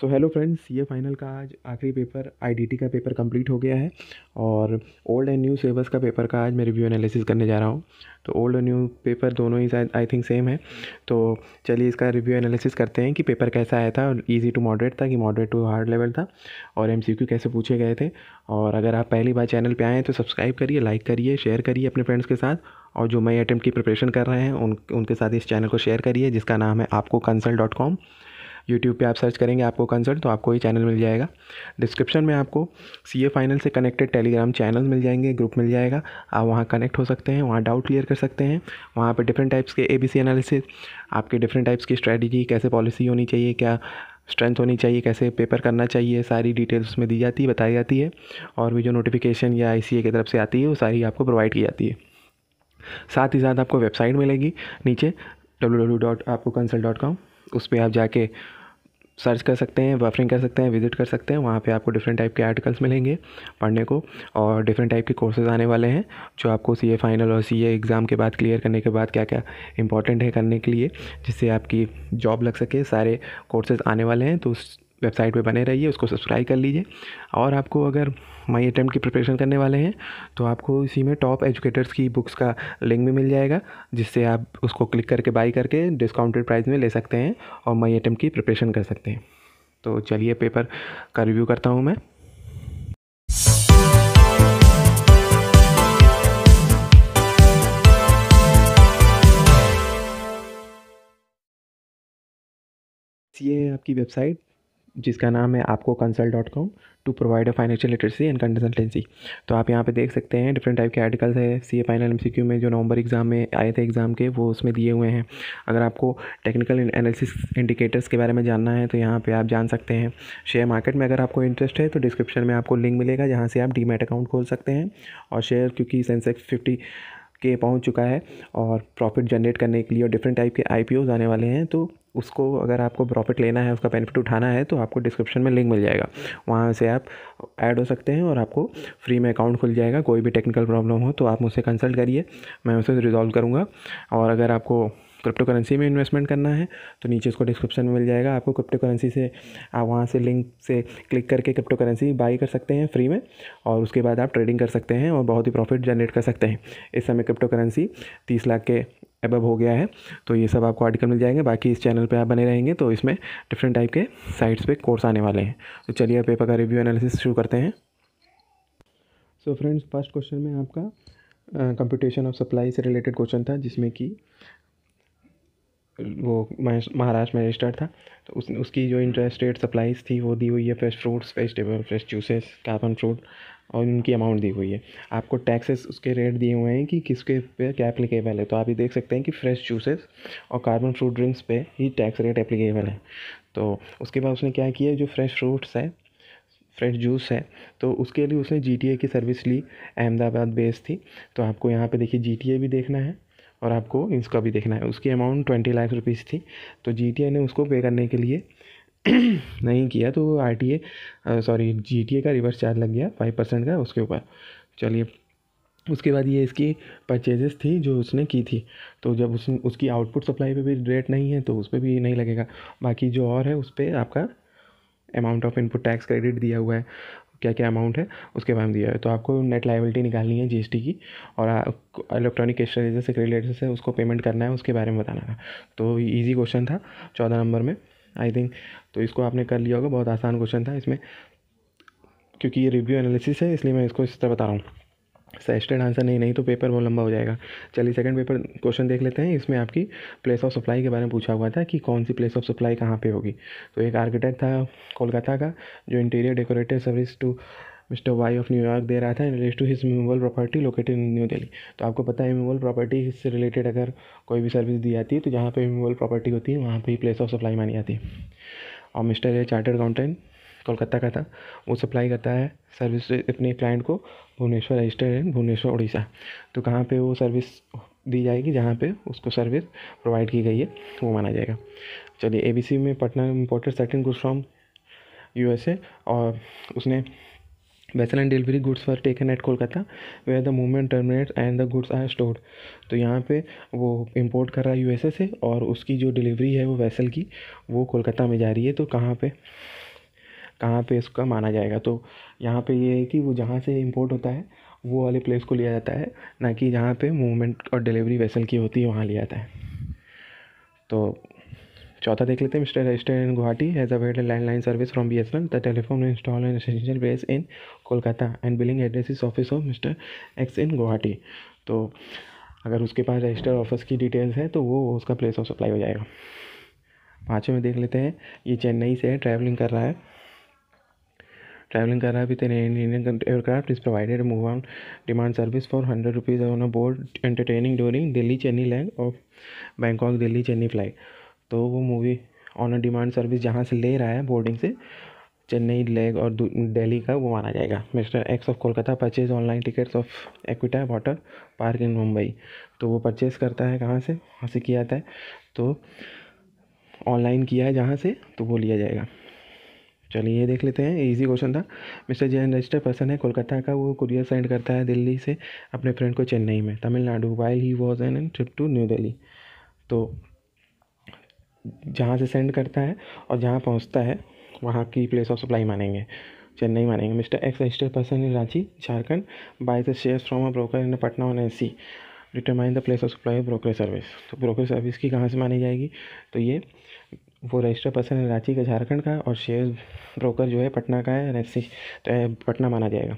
सो hello friends ये final का आज आखिरी पेपर आईडीटी का पेपर कंप्लीट हो गया है और ओल्ड एंड न्यू सिलेबस का पेपर का आज मैं रिव्यू एनालिसिस करने जा रहा हूँ तो ओल्ड और न्यू पेपर दोनों ही आई थिंक सेम है तो चलिए इसका रिव्यू एनालिसिस करते हैं कि पेपर कैसा आया था और ईजी टू मॉडरेट था कि मॉडरेट टू हार्ड लेवल था और एम कैसे पूछे गए थे और अगर आप पहली बार चैनल पर आएँ हैं तो सब्सक्राइब करिए लाइक करिए शेयर करिए अपने फ्रेंड्स के साथ और जो मई अटैम्प्ट की प्रिपरेशन कर रहे हैं उन उनके साथ इस चैनल को शेयर करिए जिसका नाम है Aapko consult dot com YouTube पे आप सर्च करेंगे आपको कंसर्ट तो आपको ये चैनल मिल जाएगा डिस्क्रिप्शन में आपको सी ए फाइनल से कनेक्टेड टेलीग्राम चैनल मिल जाएंगे ग्रुप मिल जाएगा आप वहाँ कनेक्ट हो सकते हैं वहाँ डाउट क्लियर कर सकते हैं वहाँ पर डिफरेंट टाइप्स के ए बी सी एनालिसिस आपके डिफरेंट टाइप्स की स्ट्रैटेजी कैसे पॉलिसी होनी चाहिए क्या स्ट्रेंथ होनी चाहिए कैसे पेपर करना चाहिए सारी डिटेल्स उसमें दी जाती है बताई जाती है और भी जो नोटिफिकेशन या आई की तरफ से आती है वो सारी आपको प्रोवाइड की जाती है साथ ही साथ आपको वेबसाइट मिलेगी नीचे W W dot Aapko consult dot com उस पर आप जाके सर्च कर सकते हैं बफरिंग कर सकते हैं विज़िट कर सकते हैं वहाँ पे आपको डिफरेंट टाइप के आर्टिकल्स मिलेंगे पढ़ने को और डिफरेंट टाइप के कोर्सेज आने वाले हैं जो आपको सी ए फाइनल और सी एग्ज़ाम के बाद क्लियर करने के बाद क्या क्या इंपॉर्टेंट है करने के लिए जिससे आपकी जॉब लग सके सारे कोर्सेज आने वाले हैं तो वेबसाइट पे बने रहिए उसको सब्सक्राइब कर लीजिए और आपको अगर माई अटैम्प्ट की प्रिपरेशन करने वाले हैं तो आपको इसी में टॉप एजुकेटर्स की बुक्स का लिंक भी मिल जाएगा जिससे आप उसको क्लिक करके बाई करके डिस्काउंटेड प्राइस में ले सकते हैं और माई अटैम्प्ट की प्रिपरेशन कर सकते हैं तो चलिए पेपर का रिव्यू करता हूँ मैं ये है आपकी वेबसाइट जिसका नाम है Aapko consult dot com to provide a financial literacy and consultancy तो आप यहाँ पे देख सकते हैं डिफरेंट टाइप के आर्टिकल्स है C A final M C Q में जो नवंबर एग्ज़ाम में आए थे एग्ज़ाम के वो उसमें दिए हुए हैं अगर आपको टेक्निकल एनालिसिस इंडिकेटर्स के बारे में जानना है तो यहाँ पर आप जान सकते हैं शेयर मार्केट में अगर आपको इंटरेस्ट है तो डिस्क्रिप्शन में आपको लिंक मिलेगा जहाँ से आप डीमेट अकाउंट खोल सकते हैं और शेयर क्योंकि सेंसेक्स फिफ्टी के पहुँच चुका है और प्रॉफिट जनरेट करने के लिए और डिफरेंट टाइप के आई आने वाले हैं तो उसको अगर आपको प्रॉफिट लेना है उसका बेनिफिट उठाना है तो आपको डिस्क्रिप्शन में लिंक मिल जाएगा वहाँ से आप ऐड हो सकते हैं और आपको फ्री में अकाउंट खुल जाएगा कोई भी टेक्निकल प्रॉब्लम हो तो आप मुझसे कंसल्ट करिए मैं उसे रिजॉल्व करूँगा और अगर आपको क्रिप्टो करेंसी में इन्वेस्टमेंट करना है तो नीचे उसको डिस्क्रिप्शन में मिल जाएगा आपको क्रिप्टो करेंसी से आप वहाँ से लिंक से क्लिक करके क्रिप्टो करेंसी बाई कर सकते हैं फ्री में और उसके बाद आप ट्रेडिंग कर सकते हैं और बहुत ही प्रॉफिट जनरेट कर सकते हैं इस समय क्रिप्टो करेंसी तीस लाख के एबब हो गया है तो ये सब आपको आर्टिकल मिल जाएंगे बाकी इस चैनल पे आप बने रहेंगे तो इसमें डिफरेंट टाइप के साइट्स पे कोर्स आने वाले हैं तो चलिए पेपर का रिव्यू एनालिसिस शुरू करते हैं सो फ्रेंड्स फर्स्ट क्वेश्चन में आपका कंप्यूटेशन ऑफ सप्लाई से रिलेटेड क्वेश्चन था जिसमें कि वो महाराष्ट्र में रजिस्टर्ड था तो उस उसकी जो इंटरेस्ट रेट सप्लाईज़ थी वो दी हुई है fresh fruits vegetable fresh juices carbon fruit और उनकी अमाउंट दी हुई है आपको टैक्सेस उसके रेट दिए हुए हैं कि किसके पे क्या एप्लीकेबल है तो आप ये देख सकते हैं कि फ्रेश जूसेस और कार्बन फ्रूट ड्रिंक्स पे ही टैक्स रेट एप्लीकेबल है तो उसके बाद उसने क्या किया जो फ्रेश फ्रूट्स है फ्रेश जूस है तो उसके लिए उसने जी की सर्विस ली अहमदाबाद बेस्ड थी तो आपको यहाँ पर देखिए जी भी देखना है और आपको इसका भी देखना है उसकी अमाउंट ट्वेंटी लाख रुपीज़ थी तो जी ने उसको पे करने के लिए नहीं किया तो आर टी सॉरी जी का रिवर्स चार्ज लग गया फाइव परसेंट का उसके ऊपर चलिए उसके बाद ये इसकी परचेजेस थी जो उसने की थी तो जब उस उसकी आउटपुट सप्लाई पे भी रेट नहीं है तो उस पर भी नहीं लगेगा बाकी जो और है उस पर आपका amount of input tax credit दिया हुआ है क्या क्या अमाउंट है उसके बारे में दिया है तो आपको नेट लाइबिलिटी निकालनी है जीएसटी की और इलेक्ट्रॉनिक क्रिस्टलाइजर से रिलेटेड से उसको पेमेंट करना है उसके बारे में बताना था तो ईजी क्वेश्चन था चौदह नंबर में आई थिंक तो इसको आपने कर लिया होगा बहुत आसान क्वेश्चन था इसमें क्योंकि ये रिव्यू एनालिसिस है इसलिए मैं इसको इस तरह बता रहा हूँ सेस्टेड आंसर नहीं नहीं तो पेपर बहुत लंबा हो जाएगा चलिए सेकंड पेपर क्वेश्चन देख लेते हैं इसमें आपकी प्लेस ऑफ सप्लाई के बारे में पूछा हुआ था कि कौन सी प्लेस ऑफ सप्लाई कहाँ पे होगी तो एक आर्किटेक्ट था कोलकाता का जो interior decorative service to Mister Y of New York दे रहा था in relate to his movable property located in New Delhi तो आपको पता है मूवेबल प्रॉपर्टी से रिलेटेड अगर कोई भी सर्विस दी जाती है तो जहाँ पर मूवेबल प्रॉपर्टी होती है वहाँ पर ही प्लेस ऑफ सप्लाई मानी जाती है और Mister A chartered accountant Kolkata का था वो सप्लाई करता है सर्विस अपने क्लाइंट को भुवनेश्वर रजिस्टर्ड है भुवनेश्वर उड़ीसा तो कहाँ पे वो सर्विस दी जाएगी जहाँ पे उसको सर्विस प्रोवाइड की गई है वो माना जाएगा चलिए ए में Patna imported certain goods from U और उसने vessel and delivery goods for taken at Kolkata where the movement terminate and the goods are stored तो यहाँ पे वो इम्पोर्ट कर रहा है यूएसए से और उसकी जो डिलीवरी है वो वैसल की वो कोलकाता में जा रही है तो कहाँ पे कहाँ पे इसका माना जाएगा तो यहाँ पे ये है कि वो जहाँ से इम्पोर्ट होता है वो वाले प्लेस को लिया जाता है ना कि जहाँ पे मूवमेंट और डिलीवरी वेसल की होती है वहाँ लिया जाता है तो चौथा देख लेते हैं Mister register in Guwahati has availed landline service from B S N the telephone install an residential base in Kolkata and billing address is office of Mister X in Guwahati तो अगर उसके पास रजिस्टर ऑफिस की डिटेल्स है तो वो उसका प्लेस ऑफ सप्लाई हो जाएगा पाँचवें में देख लेते हैं ये चेन्नई से ट्रैवलिंग कर रहा है ट्रैवलिंग कर रहा है with an Indian aircraft is provided movie on demand service for hundred rupees on a board entertaining during Delhi Chennai leg of Bangkok Delhi Chennai fly तो वो movie on a demand service जहाँ से ले रहा है बोर्डिंग से चेन्नई लेग और दिल्ली का वो माना जाएगा Mister X of Kolkata purchase online tickets of Aquatica water park in Mumbai तो वो परचेज करता है कहाँ से वहाँ से किया जाता है तो ऑनलाइन किया है जहाँ से तो वो लिया जाएगा चलिए ये देख लेते हैं इजी क्वेश्चन था मिस्टर जैन रजिस्टर पर्सन है कोलकाता का वो कुरियर सेंड करता है दिल्ली से अपने फ्रेंड को चेन्नई में Tamil Nadu while he was an trip to New Delhi तो जहाँ से सेंड करता है और जहाँ पहुँचता है वहाँ की प्लेस ऑफ सप्लाई मानेंगे चेन्नई मानेंगे Mister X registered person in Ranchi Jharkhand buy the share from a broker in Patna on N C determine the place of supply broker service तो ब्रोकर सर्विस की कहाँ से मानी जाएगी तो ये वो रजिस्टर पर्सन है रांची का झारखंड का और शेयर ब्रोकर जो है पटना का है एस तो पटना माना जाएगा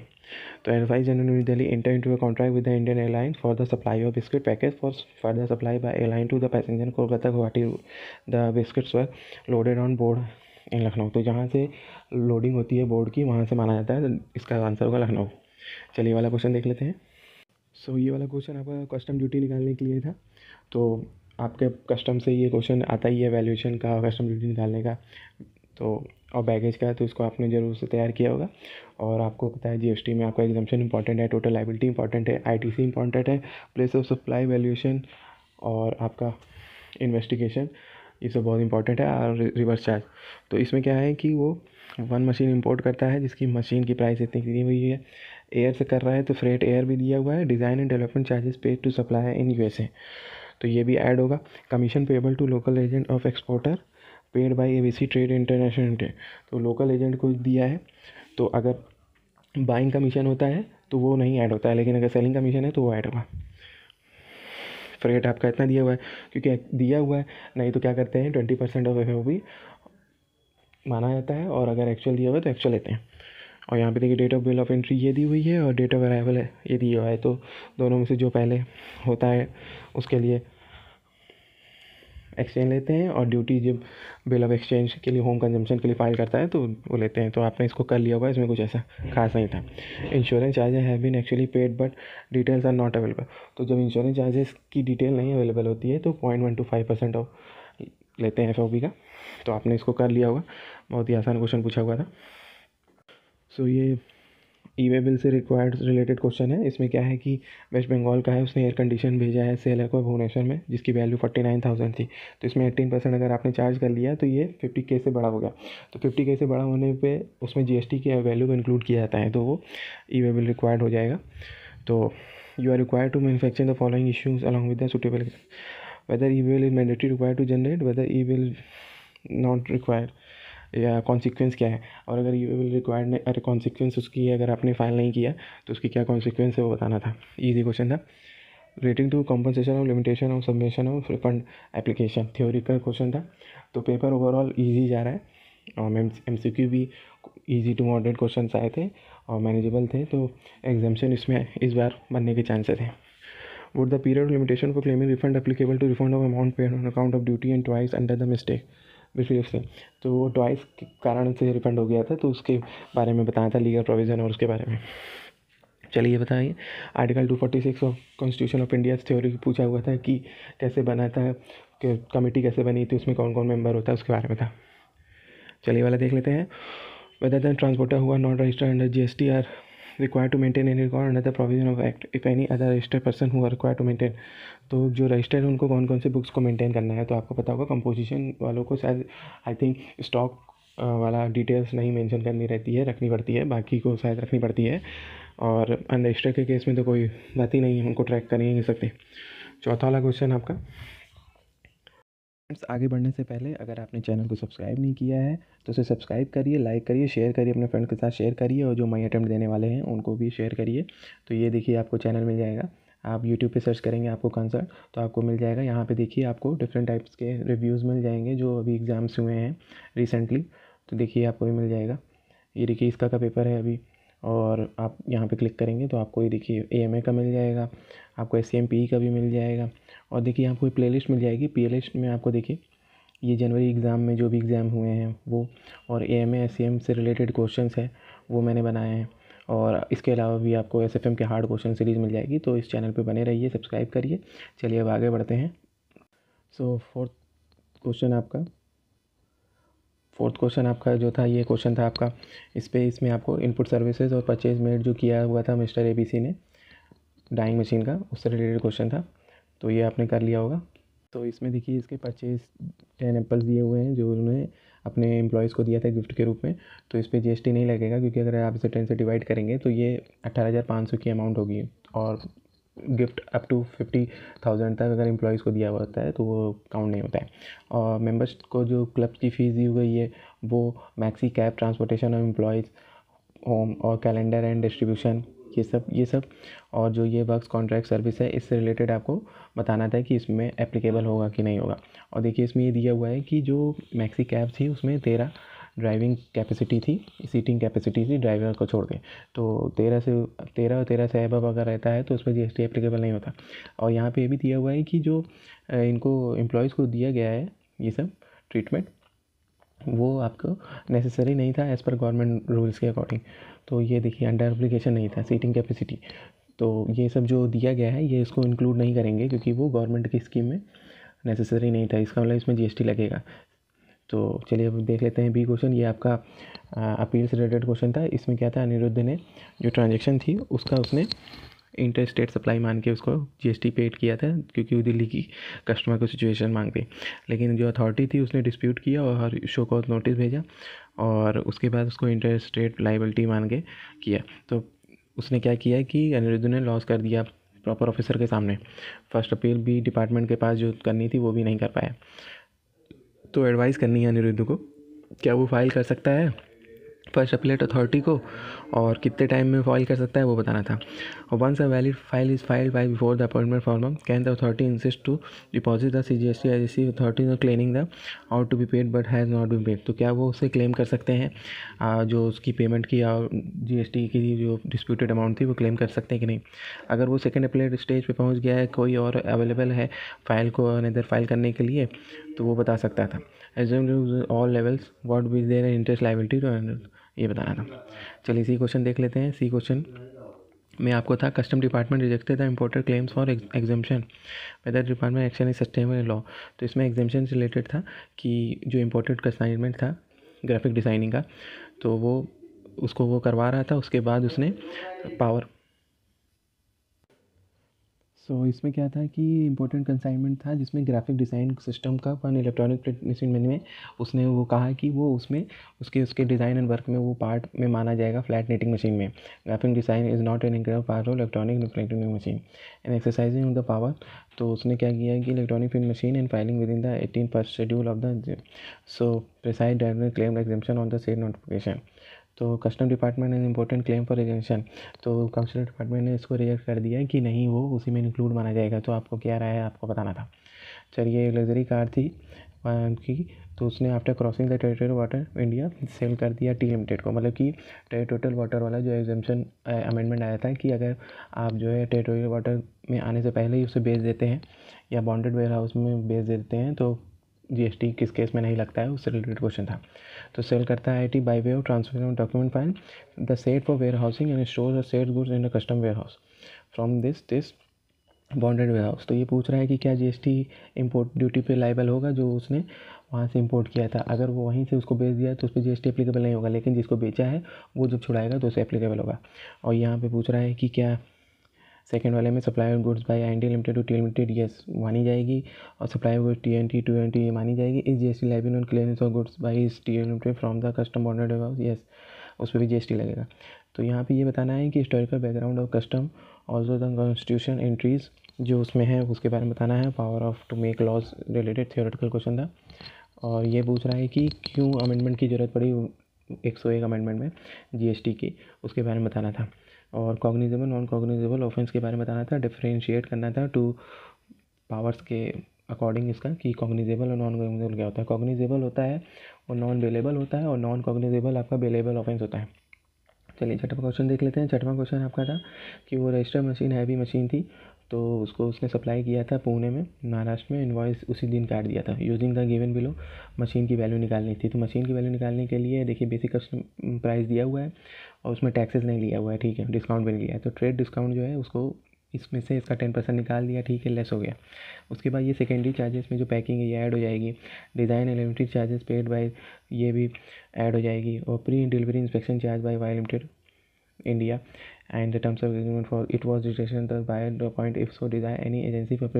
तो advice general Delhi enter into contract with the Indian airline for the supply of biscuit package for further supply by airline to the passenger Kolkata Guwahati the biscuits were loaded on board in Lucknow तो जहाँ से loading होती है board की वहाँ से माना जाता है इसका आंसर होगा लखनऊ चलिए वाला क्वेश्चन देख लेते हैं सो so, ये वाला क्वेश्चन आपका कस्टम ड्यूटी निकालने के लिए था तो आपके कस्टम से ये क्वेश्चन आता ही है वैल्यूएशन का कस्टम ड्यूटी निकालने का तो और बैगेज का तो इसको आपने ज़रूर से तैयार किया होगा और आपको पता है जीएसटी में आपका एग्जामेशन इंपॉर्टेंट है टोटल लाइबिलिटी इंपॉर्टेंट है आईटीसी इंपॉर्टेंट है प्लेस ऑफ सप्लाई वैल्यूएशन और आपका इन्वेस्टिगेशन ये सब बहुत इंपॉर्टेंट है और रिवर्स चार्ज तो इसमें क्या है कि वो वन मशीन इंपोर्ट करता है जिसकी मशीन की प्राइस इतनी दी हुई है एयर से कर रहा है तो फ्रेट एयर भी दिया हुआ है design and development charges paid to supply in USA तो ये भी ऐड होगा commission payable to local agent of exporter paid by ABC trade international trade तो लोकल एजेंट को दिया है तो अगर बाइंग कमीशन होता है तो वो नहीं ऐड होता है लेकिन अगर सेलिंग कमीशन है तो वो ऐड होगा फ्रेट आपका इतना दिया हुआ है क्योंकि दिया हुआ है नहीं तो क्या करते हैं ट्वेंटी परसेंट ऑफ एफ माना जाता है और अगर एक्चुअल दिया हुआ है तो एक्चुअल लेते हैं और यहाँ पे देखिए date of bill of entry ये दी हुई है और डेट ऑफ अराइवल है ये दिया हुआ है तो दोनों में से जो पहले होता है उसके लिए एक्सचेंज लेते हैं और ड्यूटी जब बिल ऑफ एक्सचेंज के लिए होम कंजम्पशन के लिए फाइल करता है तो वो लेते हैं तो आपने इसको कर लिया होगा इसमें कुछ ऐसा खास नहीं था insurance charges have been actually paid but details are not available तो जब इंश्योरेंस चार्जेस की डिटेल नहीं अवेलेबल होती है तो point one two five percent of लेते हैं एफ का तो आपने इसको कर लिया होगा बहुत ही आसान क्वेश्चन पूछा हुआ था सो so, ये ई वे बिल से रिक्वायर्ड रिलेटेड क्वेश्चन है इसमें क्या है कि वेस्ट बंगाल का है उसने एयर कंडीशन भेजा है सेलर को भुवनेश्वर में जिसकी वैल्यू फोर्टी नाइन थाउजेंड थी तो इसमें एट्टीन परसेंट अगर आपने चार्ज कर लिया तो ये फिफ्टी के से बड़ा हो गया तो फिफ्टी के से बड़ा होने पर उसमें जी एस टी की वैल्यू को इंक्लूड किया जाता है तो वो ई वे बिल रिक्वायर्ड हो जाएगा तो you are require to manufacture the following issues along with the suitable whether E bill is mandatory required to generate whether E bill not required या कॉन्सिक्वेंस क्या है और अगर you will required are consequence उसकी है अगर आपने file नहीं किया तो उसकी क्या कॉन्सिक्वेंस है वो बताना था ईजी क्वेश्चन था relating to compensation of limitation of submission of refund application theory का क्वेश्चन था तो पेपर ओवरऑल ईजी जा रहा है और एम सी क्यू भी ईजी टू मॉडरेट क्वेश्चन आए थे और मैनेजेबल थे तो एग्जामेशन इसमें इस बार बनने के चांसेस हैं would the period limitation limitation claiming refund applicable to refund of amount paid paid on account of duty and twice under the belief से तो वो ट्वाइस के कारण से रिफंड हो गया था तो उसके बारे में बताया था लीगल प्रोविज़न और उसके बारे में चलिए बताइए article two forty six of constitution of India theory पूछा हुआ था कि कैसे बना था कमेटी कैसे बनी थी उसमें कौन कौन मेंबर होता है उसके बारे में था चलिए वाला देख लेते हैं दैन ट्रांसपोर्टर हुआ not registered under G S T are require to maintain any record under the provision of act if any other registered person हुआ रिक्वायर टू मेंटेन तो जो रजिस्टर्ड है उनको कौन कौन से बुक्स को मेंटेन करना है तो आपको पता होगा कंपोजिशन वालों को शायद आई थिंक स्टॉक वाला डिटेल्स नहीं मेंशन करनी रहती है रखनी पड़ती है बाकी को शायद रखनी पड़ती है और अनरजिस्टर्ड के केस में तो कोई बात ही नहीं है उनको ट्रैक कर ही नहीं सकते चौथा वाला क्वेश्चन आपका फ्रेंड्स आगे बढ़ने से पहले अगर आपने चैनल को सब्सक्राइब नहीं किया है तो उसे सब्सक्राइब करिए लाइक करिए शेयर करिए अपने फ्रेंड के साथ शेयर करिए और जो मई अटैम्प्ट देने वाले हैं उनको भी शेयर करिए तो ये देखिए आपको चैनल मिल जाएगा आप यूट्यूब पे सर्च करेंगे आपको कंसर्ट तो आपको मिल जाएगा यहाँ पे देखिए आपको डिफरेंट टाइप्स के रिव्यूज़ मिल जाएंगे जो अभी एग्ज़ाम्स हुए हैं रिसेंटली तो देखिए आपको भी मिल जाएगा ये देखिए इसका का पेपर है अभी और आप यहाँ पे क्लिक करेंगे तो आपको ये देखिए ए का मिल जाएगा आपको एस एम पी का भी मिल जाएगा और देखिए आपको प्ले लिस्ट मिल जाएगी प्ले लिस्ट में आपको देखिए ये जनवरी एग्ज़ाम में जो भी एग्ज़ाम हुए हैं वो और ए एम एस एम से रिलेटेड क्वेश्चन है वो मैंने बनाए हैं और इसके अलावा भी आपको एस एफ एम के हार्ड क्वेश्चन सीरीज़ मिल जाएगी तो इस चैनल पर बने रहिए सब्सक्राइब करिए चलिए अब आगे बढ़ते हैं सो फोर्थ क्वेश्चन आपका फोर्थ क्वेश्चन आपका जो था ये क्वेश्चन था आपका इस पर इसमें आपको इनपुट सर्विसेज और परचेज मेड जो किया हुआ था मिस्टर ए ने डाइंग मशीन का उससे रिलेटेड क्वेश्चन था तो ये आपने कर लिया होगा तो इसमें देखिए इसके परचेज टेन एप्पल्स दिए हुए हैं जो उन्होंने अपने एम्प्लॉयज़ को दिया था गिफ्ट के रूप में तो इस पर जी नहीं लगेगा क्योंकि अगर आप इसे टेन से डिवाइड करेंगे तो ये अट्ठारह हज़ार पाँच सौ की अमाउंट होगी और gift up to fifty thousand तक अगर एम्प्लॉयज़ को दिया हुआ होता है तो वो काउंट नहीं होता है और मेंबर्स को जो क्लब्स की फ़ीस दी गई है वो maxi cab transportation of employees home और कैलेंडर एंड डिस्ट्रीब्यूशन ये सब ये सब और जो ये वर्क कॉन्ट्रैक्ट सर्विस है इससे रिलेटेड आपको बताना था कि इसमें एप्लीकेबल होगा कि नहीं होगा और देखिए इसमें ये दिया हुआ है कि जो मैक्सी कैब थी उसमें तेरह ड्राइविंग कैपेसिटी थी सीटिंग कैपेसिटी थी ड्राइवर को छोड़ के तो तेरह से तेरह और तेरह से अब अगर रहता है तो उसमें जी एस टी एप्लीकेबल नहीं होता और यहाँ पे ये भी दिया हुआ है कि जो इनको एम्प्लॉयज़ को दिया गया है ये सब ट्रीटमेंट वो आपको नेसेसरी नहीं था एज़ पर गवर्नमेंट रूल्स के अकॉर्डिंग तो ये देखिए अंडर एप्लीकेशन नहीं था सीटिंग कैपेसिटी तो ये सब जो दिया गया है ये इसको इंक्लूड नहीं करेंगे क्योंकि वो गवर्नमेंट की स्कीम में नेसेसरी नहीं था इसका मतलब इसमें जीएसटी लगेगा तो चलिए अब देख लेते हैं बी क्वेश्चन ये आपका अपील से रिलेटेड क्वेश्चन था इसमें क्या था अनिरुद्ध ने जो ट्रांजेक्शन थी उसका उसने इंटर स्टेट सप्लाई मान के उसको जीएसटी पेड किया था क्योंकि वो दिल्ली की कस्टमर को सिचुएशन मांग लेकिन जो अथॉरिटी थी उसने डिस्प्यूट किया और शो को नोटिस भेजा और उसके बाद उसको इंटर स्टेट लाइबिलिटी मान के किया तो उसने क्या किया कि अनिरुद्ध ने लॉस कर दिया प्रॉपर ऑफिसर के सामने फर्स्ट अपील भी डिपार्टमेंट के पास जो करनी थी वो भी नहीं कर पाया तो एडवाइस करनी है अनिरुद्ध को क्या वो फाइल कर सकता है फर्स्ट अपलेट अथॉरिटी को और कितने टाइम में फाइल कर सकता है वो बताना था और once a valid file is filed by before the appointment form can the authority insist to deposit the C G S T I C authority और claiming the out to be paid but has not been paid तो क्या वो उसे claim कर सकते हैं जो उसकी पेमेंट की और जी एस टी की जो डिस्प्यूटेड अमाउंट थी वो क्लेम कर सकते हैं कि नहीं अगर वो सेकेंड अपलेट स्टेज पर पहुँच गया है कोई और अवेलेबल है फाइल को अनदर फाइल करने के लिए तो वो बता सकता था एज ऑल लेवल्स वॉट बीज देर इंटरेस्ट लाइबिलिटी टू ये बताना था चलिए सी क्वेश्चन देख लेते हैं सी क्वेश्चन में आपको था custom department rejected the imported claims for exemption whether department action is sustainable law तो इसमें एग्जामेशन रिलेटेड था कि जो इम्पोर्टेड कस्टाइनमेंट था ग्राफिक डिज़ाइनिंग का तो वो उसको वो करवा रहा था उसके बाद उसने पावर सो so, इसमें क्या था कि इंपॉर्टेंट कंसाइनमेंट था जिसमें ग्राफिक डिज़ाइन सिस्टम का वन इलेक्ट्रॉनिक प्रिंट मशीन मैंने उसने वो कहा कि वो उसमें उसके उसके डिज़ाइन एंड वर्क में वो पार्ट में माना जाएगा फ्लैट नेटिंग मशीन में graphic design is not an engrave part of electronic printing machine and exercising of the power तो उसने क्या किया कि electronic print machine and filing within the eighteen first schedule of the so preside claim exemption on the set notification तो custom department an important claim for rejection तो custom department ने तो इसको रिजेक्ट कर दिया कि नहीं वो उसी में इंक्लूड माना जाएगा तो आपको क्या रहा है आपको बताना था चलिए लग्जरी कार थी की तो उसने after crossing the territorial water India sale कर दिया टी लिमिटेड को मतलब कि टेरिटोरियल वाटर वाला जो एग्जामेशन अमेंडमेंट आया था कि अगर आप जो है टेरिटोरियल वाटर में आने से पहले ही उसे बेच देते हैं या बॉन्डेड वेयर हाउस में बेच देते हैं तो जीएसटी किस केस में नहीं लगता है उससे रिलेटेड क्वेश्चन था तो सेल करता है I T by way of transfer document file the set for warehousing and store the set goods in the custom warehouse from this this bonded warehouse तो ये पूछ रहा है कि क्या जीएसटी इंपोर्ट ड्यूटी पे liable होगा जो उसने वहाँ से इंपोर्ट किया था अगर वो वहीं से उसको बेच दिया तो उस पर जी एप्लीकेबल नहीं होगा लेकिन जिसको बेचा है वो जब छुड़ाएगा तो उसे एप्लीकेबल होगा और यहाँ पे पूछ रहा है कि क्या सेकेंड वाले में supply of goods by I limited to T limited ये मानी जाएगी और supply of goods T N T to N T मानी जाएगी इस G S T liable on clearance of goods by इस T limited from the custom border house yes उस पर भी जी एस टी लगेगा तो यहाँ पर ये बताना है कि historical background of custom also the constitution entries जो उसमें है उसके बारे में बताना है power of to make laws related theoretical question था और ये पूछ रहा है कि क्यों अमेंडमेंट की ज़रूरत पड़ी एक सौ एक अमेंडमेंट में जी एस टी की उसके बारे में बताना था और कॉग्निजेबल नॉन कॉग्निजेबल ऑफेंस के बारे में बताना था डिफ्रेंशिएट करना था टू पावर्स के अकॉर्डिंग इसका कि कॉग्निजेबल और नॉन कॉग्निजेबल क्या होता है कॉग्निजेबल होता है और नॉन अवेलेबल होता है और नॉन कॉग्निजेबल आपका बेलेबल ऑफेंस होता है चलिए छठवां क्वेश्चन देख लेते हैं छठवां क्वेश्चन आपका था कि वो रजिस्टर मशीन हैवी मशीन थी तो उसको उसने सप्लाई किया था पुणे में महाराष्ट्र में इन्वॉइस उसी दिन काट दिया था using the given below machine की वैल्यू निकालनी थी तो मशीन की वैल्यू निकालने के लिए देखिए बेसिक कस्टम प्राइस दिया हुआ है और उसमें टैक्सेस नहीं लिया हुआ है ठीक है डिस्काउंट भी नहीं लिया है तो ट्रेड डिस्काउंट जो है उसको इसमें से इसका टेन परसेंट निकाल दिया ठीक है लेस हो गया उसके बाद ये सेकेंडरी चार्जेस में जो पैकिंग है ये ऐड हो जाएगी design eliminated charges paid by ये भी ऐड हो जाएगी और pre delivery inspection charge by Y limited India and the terms of agreement for it was determined thus by the point if so desire any agency for ये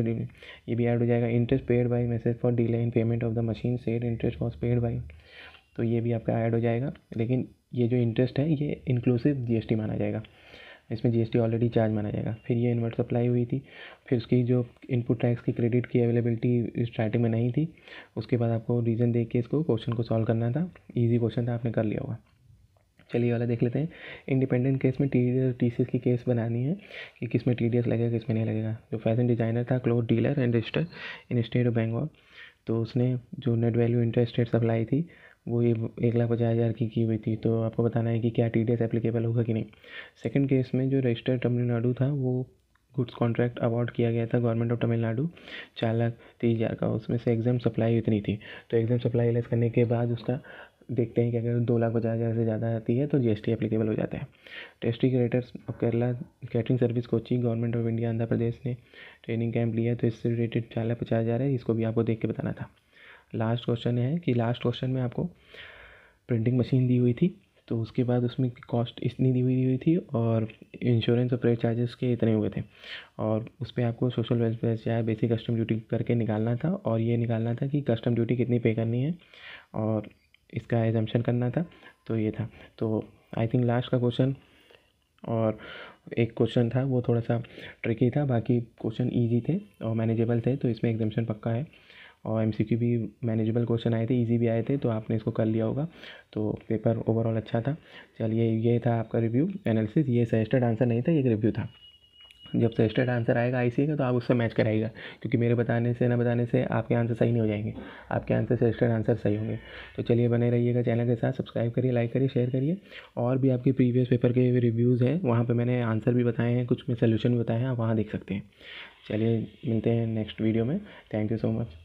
भी add हो जाएगा interest paid by message for delay in payment of the machine said interest was paid by तो ये भी आपका add हो जाएगा लेकिन ये जो इंटरेस्ट है ये इंक्लूसिव जीएसटी माना जाएगा इसमें जीएसटी ऑलरेडी चार्ज माना जाएगा फिर ये इन्वर्ट सप्लाई हुई थी फिर उसकी जो इनपुट टैक्स की क्रेडिट की अवेलेबिलिटी स्टार्टिंग में नहीं थी उसके बाद आपको रीज़न देख के इसको क्वेश्चन को सॉल्व करना था ईजी क्वेश्चन था आपने कर लिया होगा चलिए वाला देख लेते हैं इंडिपेंडेंट केस में टी टी सी की केस बनानी है कि किस में टी डी एस लगेगा किस में नहीं लगेगा जो फैशन डिजाइनर था cloth dealer and register in state of Bangalore तो उसने जो net value interest rate supply थी वो ये एक लाख पचास हज़ार की की हुई थी तो आपको बताना है कि क्या टी डी एस एप्लीकेबल होगा कि नहीं सेकेंड केस में जो रजिस्टर तमिलनाडु था वो गुड्स कॉन्ट्रैक्ट अवार्ड किया गया था गवर्नमेंट ऑफ तमिलनाडु चार लाख तीस हज़ार का उसमें से एग्जाम सप्लाई इतनी थी तो एग्ज़ाम सप्लाई लेस करने के बाद उसका देखते हैं कि अगर दो लाख पचास हज़ार से ज़्यादा आती है तो जी एस टी एप्लीकेबल हो जाता है tasty creators of Kerala catering service coaching government of India Andhra Pradesh ने ट्रेनिंग कैंप लिया तो इससे रिलेटेड चार लाख पचास हज़ार है इसको भी आपको देख के बताना था लास्ट क्वेश्चन है कि लास्ट क्वेश्चन में आपको प्रिंटिंग मशीन दी हुई थी तो उसके बाद उसमें कॉस्ट इतनी दी हुई हुई थी और इंश्योरेंस और प्रेट चार्जेस के इतने हुए थे और उस पर आपको सोशल वेलफेयर या बेसिक कस्टम ड्यूटी करके निकालना था और ये निकालना था कि कस्टम ड्यूटी कितनी पे करनी है और इसका एग्जामेशन करना था तो ये था तो आई थिंक लास्ट का क्वेश्चन और एक क्वेश्चन था वो थोड़ा सा ट्रिकी था बाकी क्वेश्चन ईजी थे और मैनेजेबल थे तो इसमें एग्जामेशन पक्का है और एम भी मैनेजेबल क्वेश्चन आए थे ईजी भी आए थे तो आपने इसको कर लिया होगा तो पेपर ओवरऑल अच्छा था चलिए ये था आपका रिव्यू एनालिसिस ये सजेस्टेड आंसर नहीं था ये एक रिव्यू था जब सजेस्टेड तो आंसर आएगा आईसी का तो आप उससे मैच कराइएगा क्योंकि मेरे बताने से ना बताने से आपके आंसर सही नहीं हो जाएंगे आपके आंसर सजेस्टेड आंसर सही होंगे तो चलिए बने रहिएगा चैनल के साथ सब्सक्राइब करिए लाइक करिए शेयर करिए और भी आपके प्रीवियस पेपर के रिव्यूज़ हैं वहाँ पर मैंने आंसर भी बताए हैं कुछ में सोल्यूशन भी बताए हैं आप वहाँ देख सकते हैं चलिए मिलते हैं नेक्स्ट वीडियो में थैंक यू सो मच